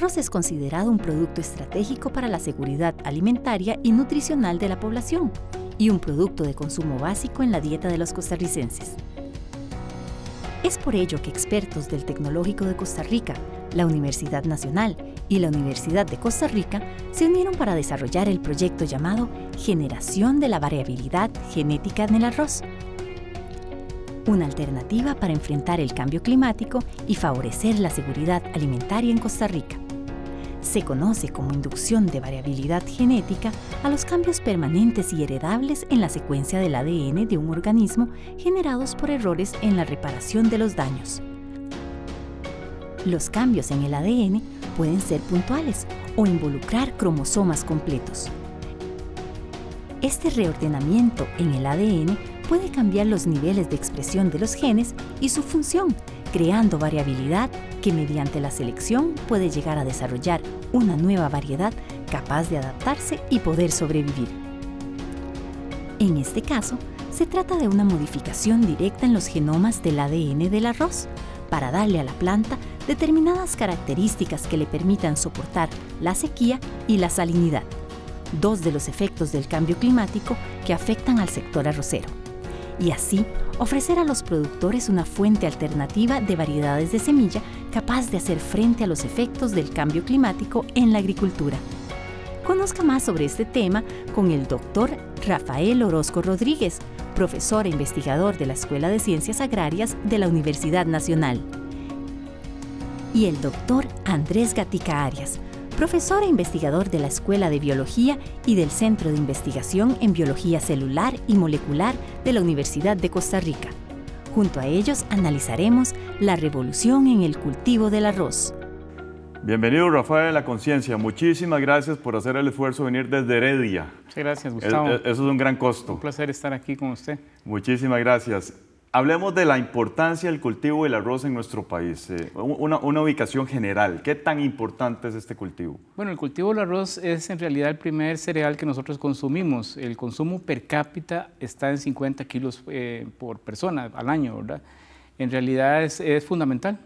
arroz es considerado un producto estratégico para la seguridad alimentaria y nutricional de la población y un producto de consumo básico en la dieta de los costarricenses. Es por ello que expertos del Tecnológico de Costa Rica, la Universidad Nacional y la Universidad de Costa Rica se unieron para desarrollar el proyecto llamado Generación de la Variabilidad Genética en el Arroz, una alternativa para enfrentar el cambio climático y favorecer la seguridad alimentaria en Costa Rica. Se conoce como inducción de variabilidad genética a los cambios permanentes y heredables en la secuencia del ADN de un organismo generados por errores en la reparación de los daños. Los cambios en el ADN pueden ser puntuales o involucrar cromosomas completos. Este reordenamiento en el ADN puede cambiar los niveles de expresión de los genes y su función, creando variabilidad que mediante la selección puede llegar a desarrollar una nueva variedad capaz de adaptarse y poder sobrevivir. En este caso, se trata de una modificación directa en los genomas del ADN del arroz para darle a la planta determinadas características que le permitan soportar la sequía y la salinidad, dos de los efectos del cambio climático que afectan al sector arrocero, y así ofrecer a los productores una fuente alternativa de variedades de semilla capaz de hacer frente a los efectos del cambio climático en la agricultura. Conozca más sobre este tema con el doctor Rafael Orozco Rodríguez, profesor e investigador de la Escuela de Ciencias Agrarias de la Universidad Nacional, y el doctor Andrés Gatica Arias, profesor e investigador de la Escuela de Biología y del Centro de Investigación en Biología Celular y Molecular de la Universidad de Costa Rica. Junto a ellos analizaremos la revolución en el cultivo del arroz. Bienvenido Rafael a la Conciencia. Muchísimas gracias por hacer el esfuerzo de venir desde Heredia. Muchas gracias, Gustavo. eso es un gran costo. Un placer estar aquí con usted. Muchísimas gracias. Hablemos de la importancia del cultivo del arroz en nuestro país. Eh, una, ubicación general. ¿Qué tan importante es este cultivo? Bueno, el cultivo del arroz es en realidad el primer cereal que nosotros consumimos. El consumo per cápita está en 50 kilos eh, por persona al año, ¿verdad? En realidad es fundamental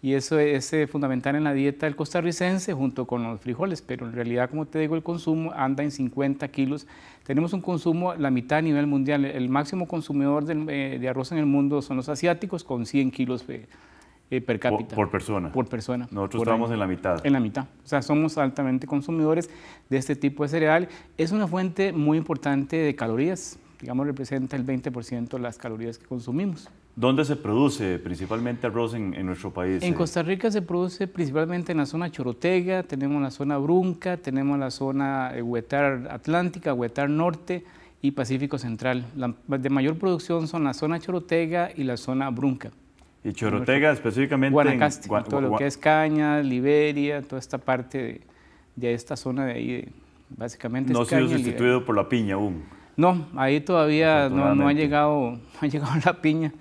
y eso es eh, fundamental en la dieta del costarricense junto con los frijoles, pero en realidad, como te digo, el consumo anda en 50 kilos. Tenemos un consumo la mitad a nivel mundial. El máximo consumidor eh, de, arroz en el mundo son los asiáticos con 100 kilos eh, per cápita. Por, persona. Por persona. Nosotros estamos en la mitad. En la mitad. O sea, somos altamente consumidores de este tipo de cereal. Es una fuente muy importante de calorías. Digamos, representa el 20% de las calorías que consumimos. ¿Dónde se produce principalmente arroz en, nuestro país? En eh? Costa Rica se produce principalmente en la zona chorotega, tenemos la zona brunca, tenemos la zona eh, huetar atlántica, huetar norte y Pacífico Central. de mayor producción son la zona chorotega y la zona brunca. Y Chorotega específicamente en, todo lo que es Caña, Liberia, toda esta parte de, esta zona de ahí, básicamente No ha sido sustituido por la piña aún. No, ahí todavía no, ha llegado, no ha llegado la piña.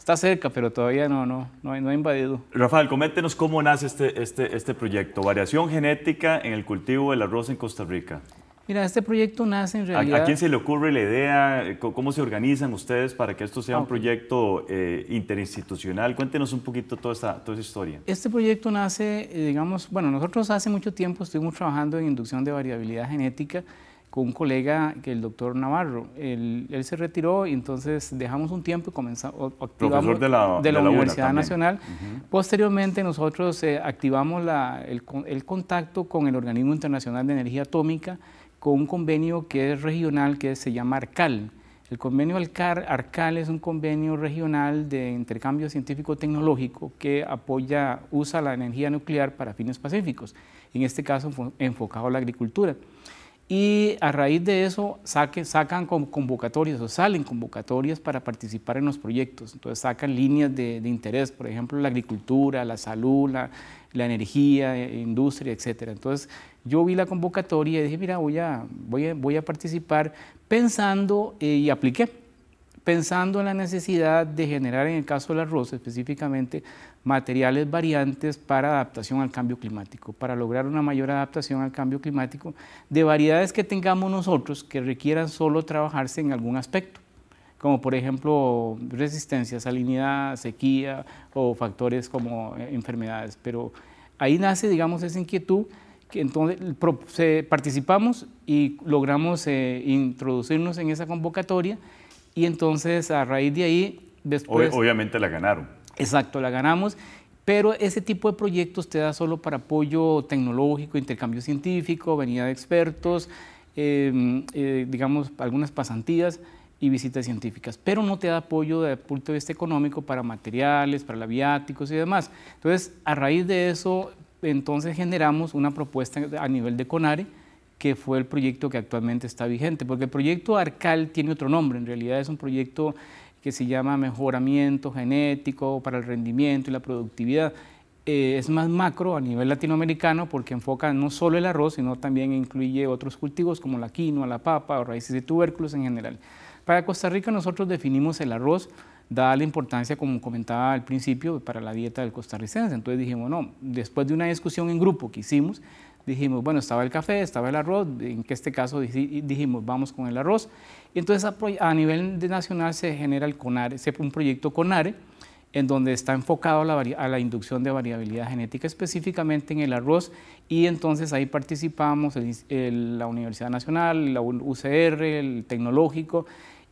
Está cerca, pero todavía no, no, no, ha invadido. Rafael, coméntenos cómo nace este, este, este proyecto, Variación Genética en el Cultivo del Arroz en Costa Rica. Mira, este proyecto nace en realidad... ¿A, quién se le ocurre la idea? ¿Cómo se organizan ustedes para que esto sea un proyecto eh, interinstitucional? Cuéntenos un poquito toda esta, toda historia. Este proyecto nace, eh, digamos, bueno, nosotros hace mucho tiempo estuvimos trabajando en inducción de variabilidad genética con un colega, que el doctor Navarro. Él, él, se retiró y entonces dejamos un tiempo y comenzamos. Profesor de la, de la, Universidad Nacional. Posteriormente, nosotros eh, activamos la, el, contacto con el Organismo Internacional de Energía Atómica con un convenio que es regional que se llama ARCAL. El convenio ARCAL, ARCAL es un convenio regional de intercambio científico-tecnológico que apoya, usa la energía nuclear para fines pacíficos, en este caso enfocado a la agricultura y a raíz de eso sacan convocatorias o salen convocatorias para participar en los proyectos. Entonces sacan líneas de, interés, por ejemplo, la agricultura, la salud, la, energía, eh, industria, etc. Entonces yo vi la convocatoria y dije, mira, voy a, voy participar pensando eh, y apliqué pensando en la necesidad de generar, en el caso del arroz específicamente, materiales variantes para adaptación al cambio climático, para lograr una mayor adaptación al cambio climático de variedades que tengamos nosotros que requieran solo trabajarse en algún aspecto, como por ejemplo resistencia, salinidad, sequía o factores como eh, enfermedades. Pero ahí nace, digamos, esa inquietud que entonces participamos y logramos eh, introducirnos en esa convocatoria y entonces a raíz de ahí después... obviamente la ganaron. Exacto, la ganamos. Pero ese tipo de proyectos te da solo para apoyo tecnológico, intercambio científico, venida de expertos, em, eh, digamos, algunas pasantías y visitas científicas, pero no te da apoyo desde el punto de vista económico para materiales, para labiáticos y demás. Entonces, a raíz de eso, entonces generamos una propuesta a nivel de CONARE, que fue el proyecto que actualmente está vigente, porque el proyecto ARCAL tiene otro nombre, en realidad es un proyecto que se llama mejoramiento genético para el rendimiento y la productividad. Eh, es más macro a nivel latinoamericano porque enfoca no solo el arroz, sino también incluye otros cultivos como la quinoa, la papa o raíces de tubérculos en general. Para Costa Rica nosotros definimos el arroz, da la importancia, como comentaba al principio, para la dieta del costarricense. Entonces dijimos, no, después de una discusión en grupo que hicimos, dijimos, bueno, estaba el café, estaba el arroz, en este caso dijimos, vamos con el arroz. Y entonces a, nivel nacional se genera el CONARE, un proyecto CONARE, en donde está enfocado a la, inducción de variabilidad genética específicamente en el arroz y entonces ahí participamos la Universidad Nacional, la UCR, el tecnológico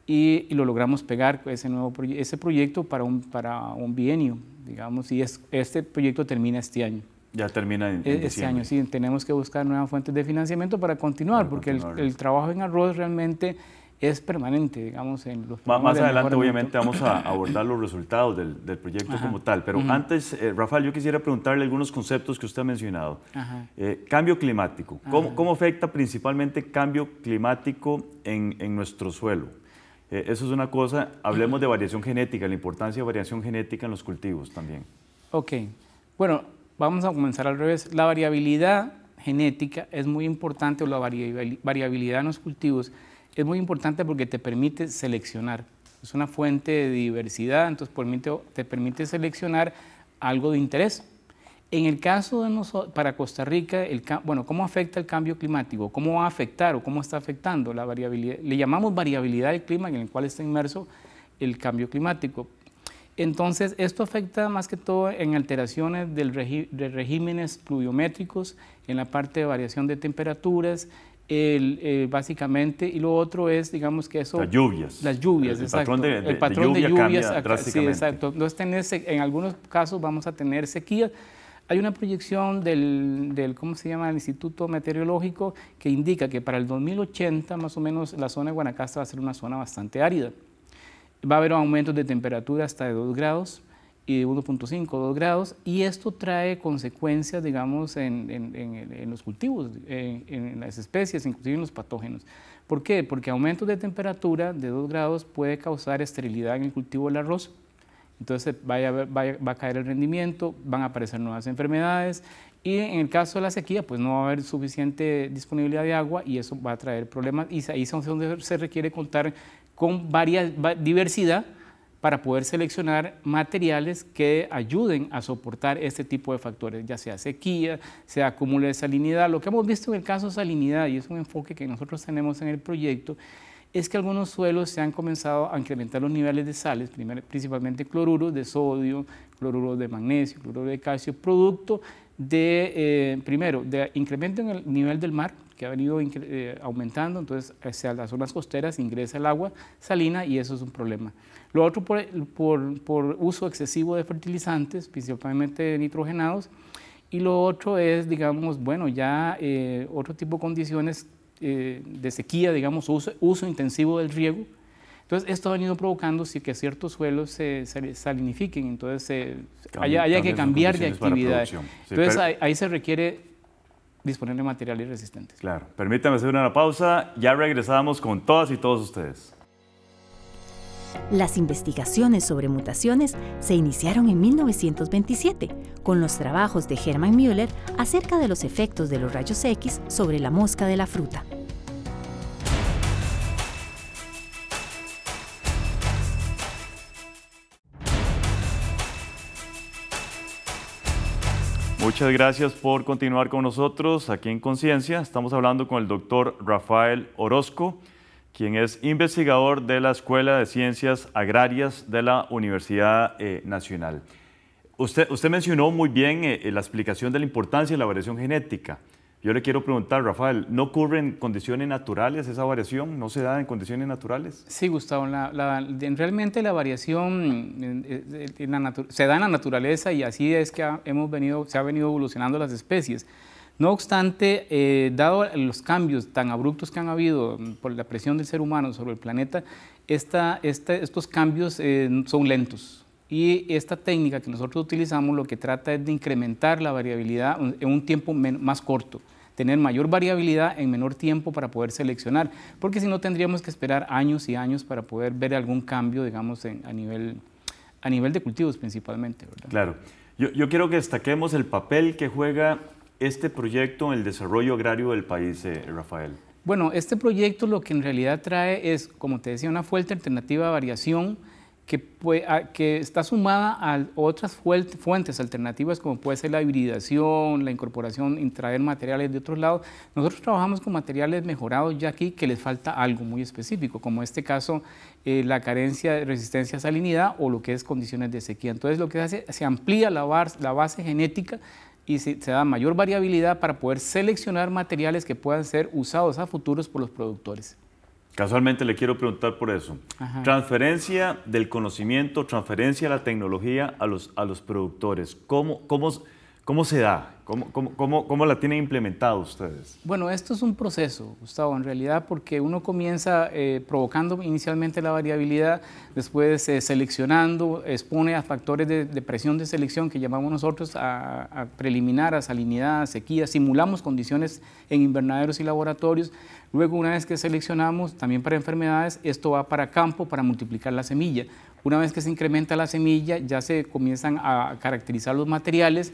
y, lo logramos pegar pues, ese, nuevo ese proyecto para un, para un bienio, digamos, y este proyecto termina este año. Ya termina en, en e-, este año. Sí, tenemos que buscar nuevas fuentes de financiamiento para continuar, porque el, trabajo en arroz realmente es permanente, digamos, en los Más, más adelante, obviamente, vamos a abordar los resultados del, proyecto como tal. Pero antes, eh, Rafael, yo quisiera preguntarle algunos conceptos que usted ha mencionado. Eh, cambio climático. ¿Cómo, afecta principalmente cambio climático en, nuestro suelo? Eh, eso es una cosa. Hablemos de variación genética, la importancia de variación genética en los cultivos también. Ok. Bueno, Vamos a comenzar al revés. La variabilidad genética es muy importante, o la variabilidad en los cultivos es muy importante porque te permite seleccionar. Es una fuente de diversidad, entonces te permite seleccionar algo de interés. En el caso de nosotros, para Costa Rica, bueno, ¿cómo afecta el cambio climático? ¿Cómo va a afectar o cómo está afectando la variabilidad? Le llamamos variabilidad del clima en el cual está inmerso el cambio climático, entonces, esto afecta más que todo en alteraciones del de regímenes pluviométricos, en la parte de variación de temperaturas, eh, básicamente, y lo otro es, digamos que eso... Las lluvias. Las lluvias, exacto. Patrón el patrón de, lluvias cambia exacto. en algunos casos vamos a tener sequías. Hay una proyección del, ¿cómo se llama?, Instituto Meteorológico que indica que para el 2080, más o menos, la zona de Guanacaste va a ser una zona bastante árida va a haber aumentos de temperatura hasta de 2 grados y de 1.5, 2 grados, y esto trae consecuencias, digamos, en, los cultivos, en, las especies, inclusive en los patógenos. ¿Por qué? Porque aumentos de temperatura de 2 grados puede causar esterilidad en el cultivo del arroz, entonces va a caer el rendimiento, van a aparecer nuevas enfermedades, y en el caso de la sequía, pues no va a haber suficiente disponibilidad de agua y eso va a traer problemas. Y ahí es donde se requiere contar con varias, diversidad para poder seleccionar materiales que ayuden a soportar este tipo de factores, ya sea sequía, sea acúmulo de salinidad. Lo que hemos visto en el caso de salinidad, y es un enfoque que nosotros tenemos en el proyecto, es que algunos suelos se han comenzado a incrementar los niveles de sales, principalmente cloruro de sodio, cloruro de magnesio, cloruro de calcio, producto de, eh, primero, de incremento en el nivel del mar, que ha venido eh, aumentando, entonces eh, hacia las zonas costeras ingresa el agua salina y eso es un problema. Lo otro por, por, uso excesivo de fertilizantes, principalmente nitrogenados, y lo otro es, digamos, bueno, ya eh, otro tipo de condiciones de sequía, digamos, uso, uso intensivo del riego, entonces, esto ha venido provocando sí, que ciertos suelos se, salinifiquen, entonces haya, que cambiar de actividad, entonces, ahí, se requiere disponible materiales resistentes. Claro. Permítame hacer una pausa. Ya regresamos con todas y todos ustedes. Las investigaciones sobre mutaciones se iniciaron en 1927 con los trabajos de Hermann Müller acerca de los efectos de los rayos X sobre la mosca de la fruta. Muchas gracias por continuar con nosotros aquí en Conciencia. Estamos hablando con el doctor Rafael Orozco, quien es investigador de la Escuela de Ciencias Agrarias de la Universidad eh, Nacional. Usted, mencionó muy bien eh, la explicación de la importancia de la variación genética. Yo le quiero preguntar, Rafael, ¿no ocurre en condiciones naturales esa variación? ¿No se da en condiciones naturales? Sí, Gustavo, realmente la variación se da en la naturaleza y así es que hemos venido, se han venido evolucionando las especies. No obstante, eh, dado los cambios tan abruptos que han habido mm, por la presión del ser humano sobre el planeta, estos cambios eh, son lentos, y esta técnica que nosotros utilizamos lo que trata es de incrementar la variabilidad en un tiempo más corto, tener mayor variabilidad en menor tiempo para poder seleccionar, porque si no tendríamos que esperar años y años para poder ver algún cambio, digamos, a, nivel, a nivel de cultivos principalmente. Claro. Yo, quiero que destaquemos el papel que juega este proyecto en el desarrollo agrario del país, eh, Rafael. Bueno, este proyecto lo que en realidad trae es, como te decía, una fuerte alternativa a variación que, está sumada a otras fuentes alternativas como puede ser la hibridación, la incorporación, traer materiales de otros lados. Nosotros trabajamos con materiales mejorados ya aquí que les falta algo muy específico, como en este caso eh, la carencia de resistencia a salinidad o lo que es condiciones de sequía. Entonces lo que se hace, se amplía la, base genética y se, da mayor variabilidad para poder seleccionar materiales que puedan ser usados a futuros por los productores. Casualmente le quiero preguntar por eso. Transferencia del conocimiento, transferencia de la tecnología a los, a los productores. ¿Cómo, cómo, ¿Cómo se da? ¿Cómo, cómo, cómo, la tienen implementado ustedes? Bueno, esto es un proceso, Gustavo, en realidad, porque uno comienza eh, provocando inicialmente la variabilidad, después eh, seleccionando, expone a factores de, presión de selección que llamamos nosotros a, a preliminar, a salinidad, a sequía, simulamos condiciones en invernaderos y laboratorios. Luego, una vez que seleccionamos, también para enfermedades, esto va para campo para multiplicar la semilla. Una vez que se incrementa la semilla, ya se comienzan a caracterizar los materiales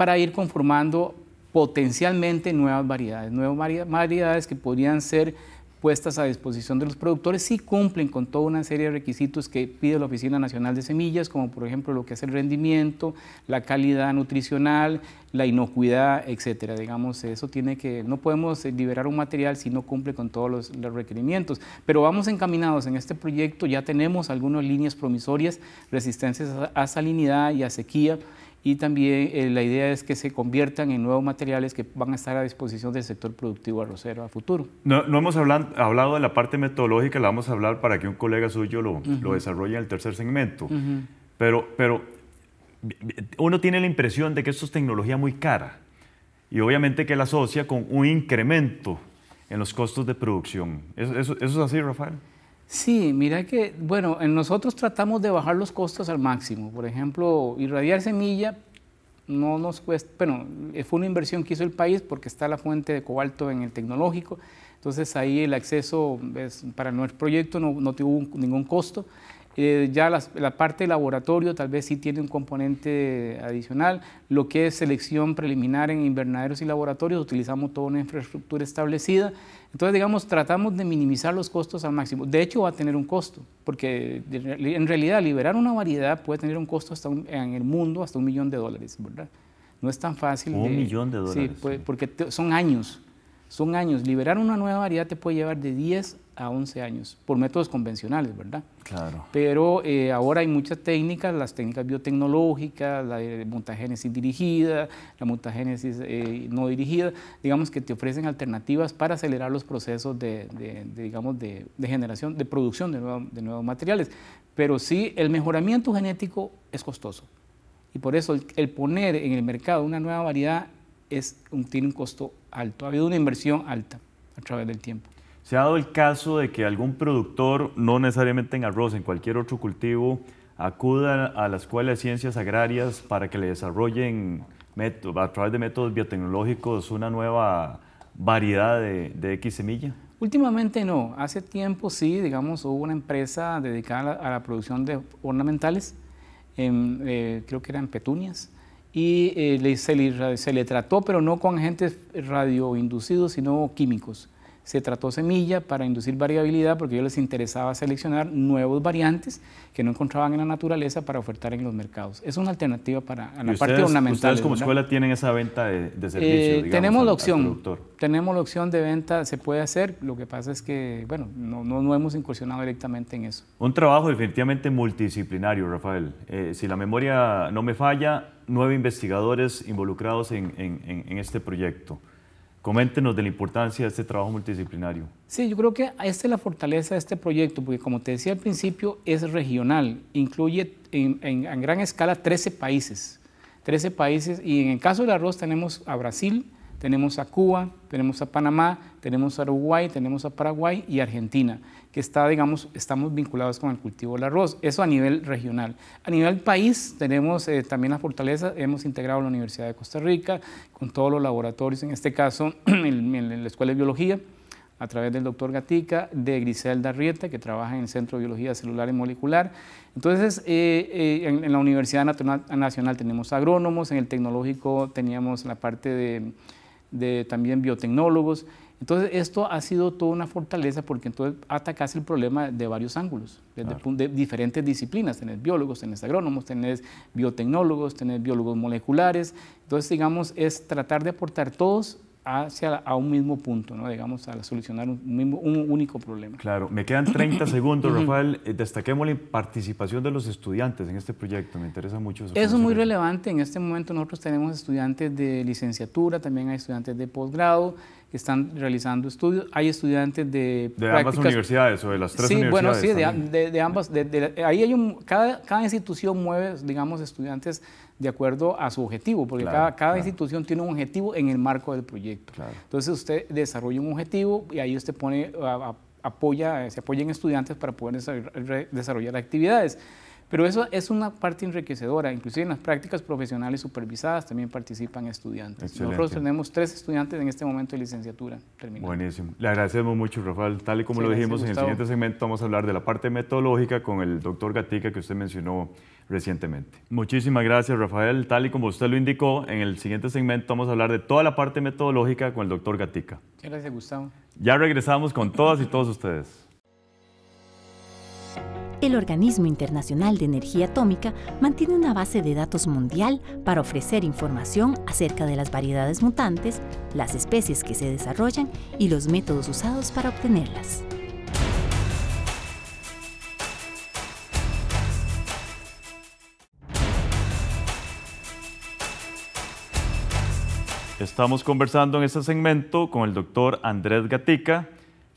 para ir conformando potencialmente nuevas variedades, nuevas variedades que podrían ser puestas a disposición de los productores si cumplen con toda una serie de requisitos que pide la Oficina Nacional de Semillas, como por ejemplo lo que es el rendimiento, la calidad nutricional, la inocuidad, etcétera. Digamos, eso tiene que, no podemos eh, liberar un material si no cumple con todos los, requerimientos. Pero vamos encaminados en este proyecto, ya tenemos algunas líneas promisorias, resistencias a salinidad y a sequía, y también eh, la idea es que se conviertan en nuevos materiales que van a estar a disposición del sector productivo arrocero a futuro. No, no hemos hablado de la parte metodológica, la vamos a hablar para que un colega suyo lo, desarrolle en el tercer segmento, pero, pero uno tiene la impresión de que esto es tecnología muy cara y obviamente que la asocia con un incremento en los costos de producción. ¿Eso, eso es así, Rafael? Sí, mira que, bueno, nosotros tratamos de bajar los costos al máximo. Por ejemplo, irradiar semilla no nos cuesta, bueno, eh, fue una inversión que hizo el país porque está la fuente de cobalto en el tecnológico, entonces ahí el acceso para nuestro proyecto no, no tuvo ningún costo. Eh, ya la parte laboratorio tal vez sí tiene un componente adicional. Lo que es selección preliminar en invernaderos y laboratorios, utilizamos toda una infraestructura establecida. Entonces, digamos, tratamos de minimizar los costos al máximo. De hecho, va a tener un costo, porque en realidad liberar una variedad puede tener un costo hasta en el mundo hasta un millón de dólares, ¿verdad? No es tan fácil. Un millón de dólares. Sí, porque son años. Son años. Liberar una nueva variedad te puede llevar de 10 a 11 años, por métodos convencionales, ¿verdad? Claro. Pero eh, ahora hay muchas técnicas, las técnicas biotecnológicas, la de mutagénesis dirigida, la mutagénesis eh, no dirigida, digamos que te ofrecen alternativas para acelerar los procesos de, digamos, de, generación, de producción de, nuevos materiales. Pero sí, el mejoramiento genético es costoso. Y por eso el, poner en el mercado una nueva variedad es, un, tiene un costo alto. Ha habido una inversión alta a través del tiempo. Se ha dado el caso de que algún productor, no necesariamente en arroz, en cualquier otro cultivo, acuda a la Escuela de Ciencias Agrarias para que le desarrollen a través de métodos biotecnológicos una nueva variedad de, X semilla. Últimamente no, hace tiempo sí, digamos, hubo una empresa dedicada a la, producción de ornamentales, eh, creo que eran petunias, y eh, se, le, se, le, trató, pero no con agentes radioinducidos, sino químicos se trató semilla para inducir variabilidad porque yo les interesaba seleccionar nuevos variantes que no encontraban en la naturaleza para ofertar en los mercados. Es una alternativa para la parte ornamental. ¿Ustedes como escuela tienen esa venta de, eh, servicio? tenemos la opción. Tenemos la opción de venta, se puede hacer. Lo que pasa es que, bueno, no, hemos incursionado directamente en eso. Un trabajo definitivamente multidisciplinario, Rafael. Eh, si la memoria no me falla, nueve investigadores involucrados en este proyecto. Coméntenos de la importancia de este trabajo multidisciplinario. Sí, yo creo que esta es este la fortaleza de este proyecto, porque como te decía al principio, es regional, incluye en, gran escala 13 países. 13 países, y en el caso del arroz tenemos a Brasil, tenemos a Cuba, tenemos a Panamá, tenemos a Uruguay, tenemos a Paraguay y Argentina, que está, digamos, estamos vinculados con el cultivo del arroz. Eso a nivel regional. A nivel país tenemos eh, también las fortalezas. Hemos integrado la Universidad de Costa Rica con todos los laboratorios, en este caso en, la Escuela de Biología a través del doctor Gatica, de Griselda Rieta, que trabaja en el Centro de Biología Celular y Molecular. Entonces, eh, eh, en, la Universidad Nacional tenemos agrónomos, en el tecnológico teníamos la parte de de también biotecnólogos. Entonces, esto ha sido toda una fortaleza porque entonces atacas el problema de varios ángulos, desde de diferentes disciplinas. Tenés biólogos, tenés agrónomos, tenés biotecnólogos, tenés biólogos moleculares. Entonces, digamos, es tratar de aportar todos hacia a un mismo punto, ¿no? digamos, a solucionar un, mismo, un único problema. Claro, me quedan 30 segundos, Rafael. Eh, Destaquemos la participación de los estudiantes en este proyecto, me interesa mucho Eso es muy relevante, en este momento nosotros tenemos estudiantes de licenciatura, también hay estudiantes de posgrado, que están realizando estudios. Hay estudiantes de... De ambas universidades o de las tres sí, Bueno, sí, de, ambas. ahí hay cada, institución mueve, digamos, estudiantes de acuerdo a su objetivo, porque cada, institución tiene un objetivo en el marco del proyecto. Entonces usted desarrolla un objetivo y ahí usted pone... apoya, se apoyan estudiantes para poder desarrollar actividades. Pero eso es una parte enriquecedora, inclusive en las prácticas profesionales supervisadas también participan estudiantes. Nosotros tenemos tres estudiantes en este momento de licenciatura. Buenísimo. Le agradecemos mucho, Rafael. Tal y como lo dijimos, en el siguiente segmento vamos a hablar de la parte metodológica con el doctor Gatica que usted mencionó recientemente. Muchísimas gracias, Rafael. Tal y como usted lo indicó, en el siguiente segmento vamos a hablar de toda la parte metodológica con el doctor Gatica. gracias, Gustavo. Ya regresamos con todas y todos ustedes el Organismo Internacional de Energía Atómica mantiene una base de datos mundial para ofrecer información acerca de las variedades mutantes, las especies que se desarrollan y los métodos usados para obtenerlas. Estamos conversando en este segmento con el doctor Andrés Gatica,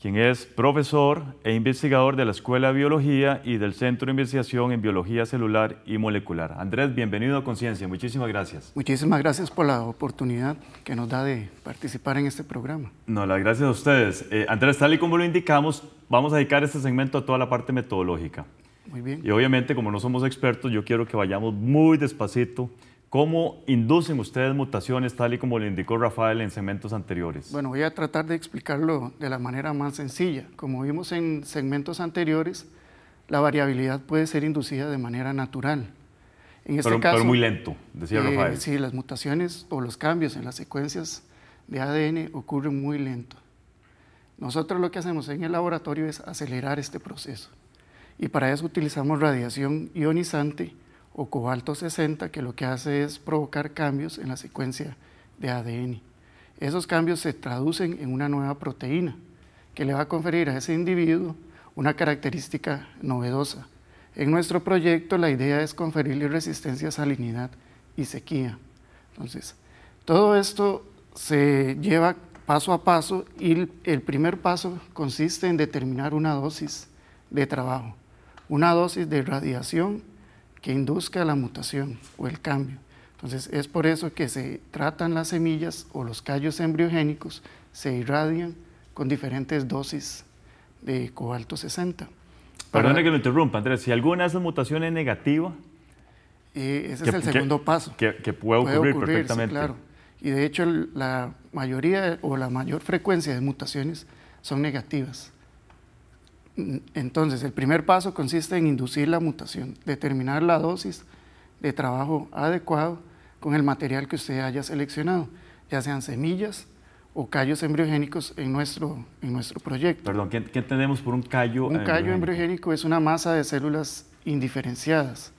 quien es profesor e investigador de la Escuela de Biología y del Centro de Investigación en Biología Celular y Molecular. Andrés, bienvenido a Conciencia, muchísimas gracias. Muchísimas gracias por la oportunidad que nos da de participar en este programa. No, las gracias a ustedes. Eh, Andrés, tal y como lo indicamos, vamos a dedicar este segmento a toda la parte metodológica. Muy bien. Y obviamente, como no somos expertos, yo quiero que vayamos muy despacito ¿Cómo inducen ustedes mutaciones tal y como le indicó Rafael en segmentos anteriores? Bueno, voy a tratar de explicarlo de la manera más sencilla. Como vimos en segmentos anteriores, la variabilidad puede ser inducida de manera natural. En este pero, caso, muy lento, decía eh, Rafael. Sí, las mutaciones o los cambios en las secuencias de ADN ocurren muy lento. Nosotros lo que hacemos en el laboratorio es acelerar este proceso. Y para eso utilizamos radiación ionizante o cobalto 60 que lo que hace es provocar cambios en la secuencia de ADN. Esos cambios se traducen en una nueva proteína que le va a conferir a ese individuo una característica novedosa. En nuestro proyecto la idea es conferirle resistencia a salinidad y sequía. Entonces, todo esto se lleva paso a paso y el primer paso consiste en determinar una dosis de trabajo, una dosis de radiación que induzca la mutación o el cambio. Entonces es por eso que se tratan las semillas o los callos embriogénicos, se irradian con diferentes dosis de cobalto 60. Perdone que lo interrumpa, Andrés. Si alguna de esas mutaciones es negativa. Eh, ese es el segundo paso. Que, puede, ocurrir, perfectamente. claro. Y de hecho, la mayoría o la mayor frecuencia de mutaciones son negativas. Entonces, el primer paso consiste en inducir la mutación, determinar la dosis de trabajo adecuado con el material que usted haya seleccionado, ya sean semillas o callos embriogénicos en nuestro, en nuestro proyecto. Perdón, ¿qué, qué entendemos por un callo? Un callo embriogénico? es una masa de células indiferenciadas.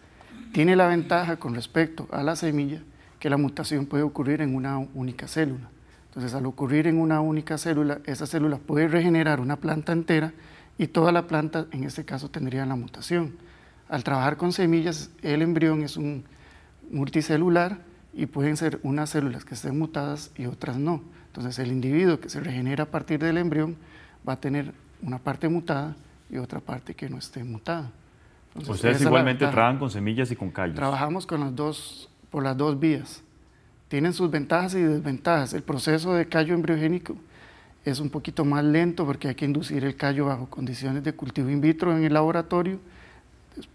Tiene la ventaja con respecto a la semilla que la mutación puede ocurrir en una única célula. Entonces, al ocurrir en una única célula, esa célula puede regenerar una planta entera y toda la planta en este caso tendría la mutación. Al trabajar con semillas, el embrión es un multicelular y pueden ser unas células que estén mutadas y otras no. Entonces el individuo que se regenera a partir del embrión va a tener una parte mutada y otra parte que no esté mutada. Ustedes igualmente trabajan con semillas y con callos. Trabajamos con las dos, por las dos vías. Tienen sus ventajas y desventajas. El proceso de callo embriogénico es un poquito más lento porque hay que inducir el callo bajo condiciones de cultivo in vitro en el laboratorio,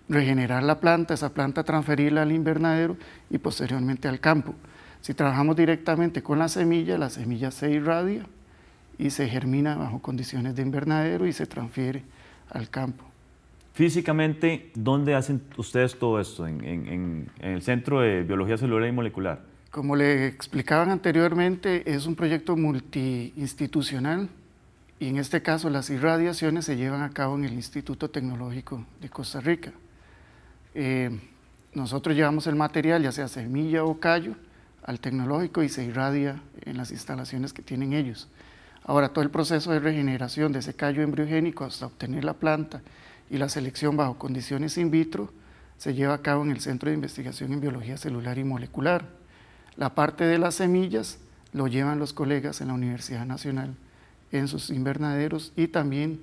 regenerar la planta, esa planta transferirla al invernadero y posteriormente al campo. Si trabajamos directamente con la semilla, la semilla se irradia y se germina bajo condiciones de invernadero y se transfiere al campo. Físicamente, ¿dónde hacen ustedes todo esto? ¿En, en el Centro de Biología Celular y Molecular? Como le explicaban anteriormente, es un proyecto multiinstitucional y en este caso las irradiaciones se llevan a cabo en el Instituto Tecnológico de Costa Rica. Eh, nosotros llevamos el material, ya sea semilla o callo, al tecnológico y se irradia en las instalaciones que tienen ellos. Ahora, todo el proceso de regeneración de ese callo embriogénico hasta obtener la planta y la selección bajo condiciones in vitro se lleva a cabo en el Centro de Investigación en Biología Celular y Molecular. La parte de las semillas lo llevan los colegas en la Universidad Nacional en sus invernaderos y también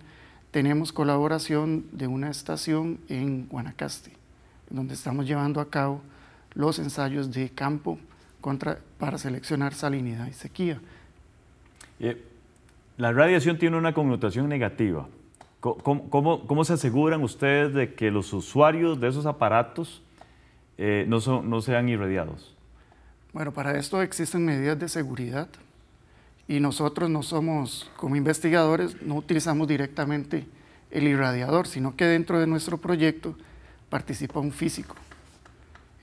tenemos colaboración de una estación en Guanacaste, donde estamos llevando a cabo los ensayos de campo para seleccionar salinidad y sequía. Eh, la radiación tiene una connotación negativa. ¿Cómo, se aseguran ustedes de que los usuarios de esos aparatos eh, no, no sean irradiados? Bueno, para esto existen medidas de seguridad y nosotros no somos, como investigadores, no utilizamos directamente el irradiador, sino que dentro de nuestro proyecto participa un físico.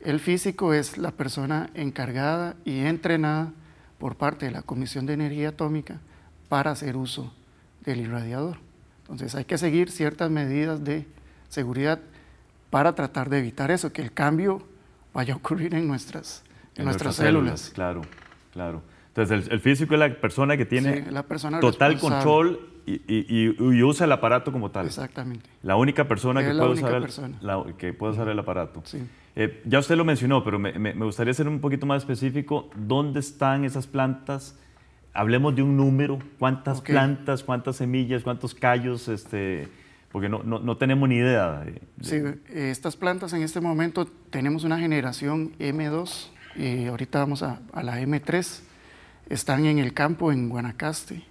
El físico es la persona encargada y entrenada por parte de la Comisión de Energía Atómica para hacer uso del irradiador. Entonces hay que seguir ciertas medidas de seguridad para tratar de evitar eso, que el cambio vaya a ocurrir en nuestras en, nuestras, células. Claro, claro. Entonces, el, físico es la persona que tiene la persona total control y, usa el aparato como tal. Exactamente. La única persona, que, puede usar El, que puede usar el aparato. Sí. Eh, ya usted lo mencionó, pero me, gustaría ser un poquito más específico. ¿Dónde están esas plantas? Hablemos de un número. ¿Cuántas plantas, cuántas semillas, cuántos callos? Este, porque no, no, tenemos ni idea. Sí, eh, estas plantas en este momento tenemos una generación M2 eh, ahorita vamos a, la M3, están en el campo en Guanacaste.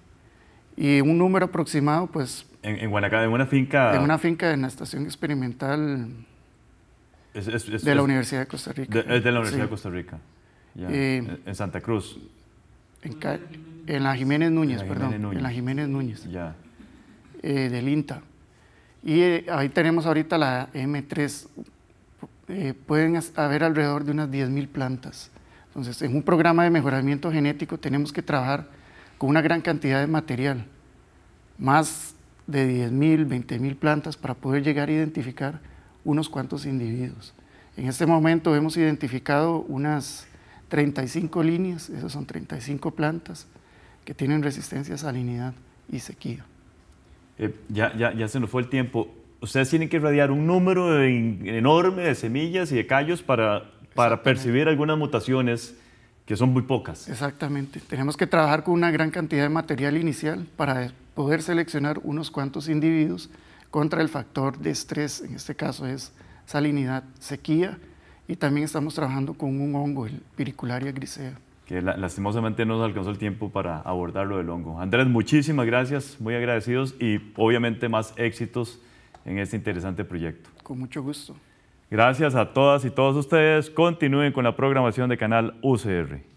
Y un número aproximado, pues... En, Guanacaste, en una finca... En una finca en la estación experimental de la Universidad de Costa Rica. De, es de la Universidad de Costa Rica, eh, en Santa Cruz. En, la Jiménez Núñez, perdón. En la Jiménez Núñez. Ya. del INTA. Y eh, ahí tenemos ahorita la M3, eh, pueden haber alrededor de unas 10.000 plantas. Entonces, en un programa de mejoramiento genético tenemos que trabajar con una gran cantidad de material, más de 10.000, 20.000 plantas para poder llegar a identificar unos cuantos individuos. En este momento hemos identificado unas 35 líneas, esas son 35 plantas que tienen resistencia a salinidad y sequía. Eh, ya, ya, ya se nos fue el tiempo ustedes tienen que irradiar un número enorme de semillas y de callos para, para percibir algunas mutaciones que son muy pocas. Exactamente. Tenemos que trabajar con una gran cantidad de material inicial para poder seleccionar unos cuantos individuos contra el factor de estrés, en este caso es salinidad, sequía, y también estamos trabajando con un hongo, el Piricularia grisea. Que lastimosamente no nos alcanzó el tiempo para abordar lo del hongo. Andrés, muchísimas gracias, muy agradecidos y obviamente más éxitos en este interesante proyecto. Con mucho gusto. Gracias a todas y todos ustedes. Continúen con la programación de Canal UCR.